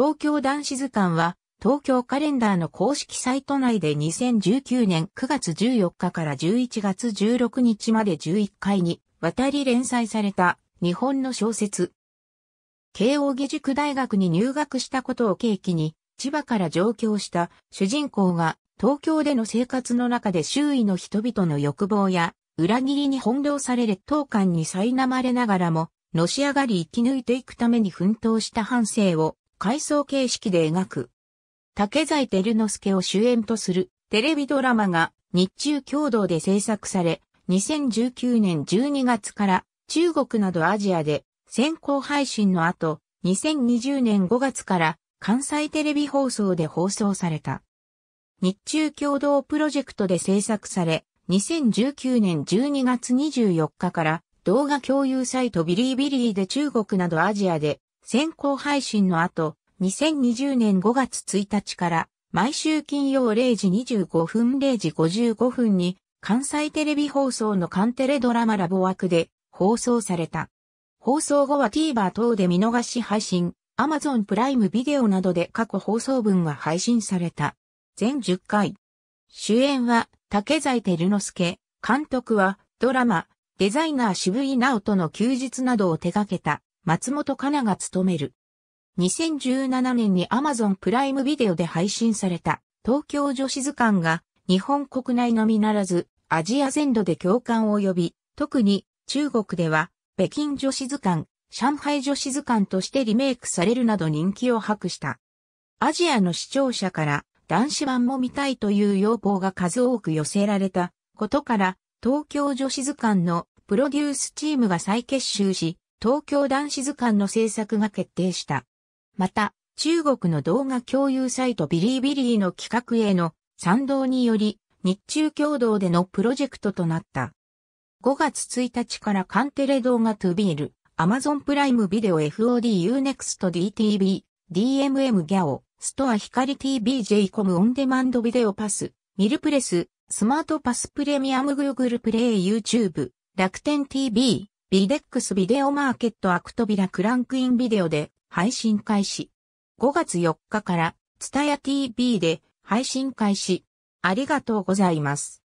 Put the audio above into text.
東京男子図鑑は、東京カレンダーの公式サイト内で2019年9月14日から11月16日まで11回に渡り連載された日本の小説。慶応義塾大学に入学したことを契機に、千葉から上京した主人公が東京での生活の中で周囲の人々の欲望や裏切りに翻弄され劣等感に苛まれながらも、のし上がり生き抜いていくために奮闘した反省を回想形式で描く。竹財照之助を主演とするテレビドラマが日中共同で制作され、2019年12月から中国などアジアで先行配信の後、2020年5月から関西テレビ放送で放送された。日中共同プロジェクトで制作され、2019年12月24日から動画共有サイトビリービリーで中国などアジアで先行配信の後、2020年5月1日から毎週金曜0時25分0時55分に関西テレビ放送のカンテレドラマラボ枠で放送された。放送後は TVer 等で見逃し配信、Amazon プライムビデオなどで過去放送分が配信された。全10回。主演は竹財照之助、監督はドラマ、デザイナー渋井直人の休日などを手掛けた松本香奈が務める。2017年に Amazon プライムビデオで配信された東京女子図鑑が日本国内のみならずアジア全土で共感を呼び、特に中国では北京女子図鑑、上海女子図鑑としてリメイクされるなど人気を博した。アジアの視聴者から男子版も見たいという要望が数多く寄せられたことから東京女子図鑑のプロデュースチームが再結集し、東京男子図鑑の制作が決定した。また、中国の動画共有サイトビリービリーの企画への賛同により、日中共同でのプロジェクトとなった。5月1日からカンテレ動画トゥビール、アマゾンプライムビデオ FOD Unext DTV、DMM ギャオ、ストア光 TV JCOM オンデマンドビデオパス、ミルプレス、スマートパスプレミアム Google プレイ YouTube、楽天 TV、ビデックスビデオマーケットアクトビラクランクインビデオで配信開始。5月4日から、ツタヤ TV で配信開始。ありがとうございます。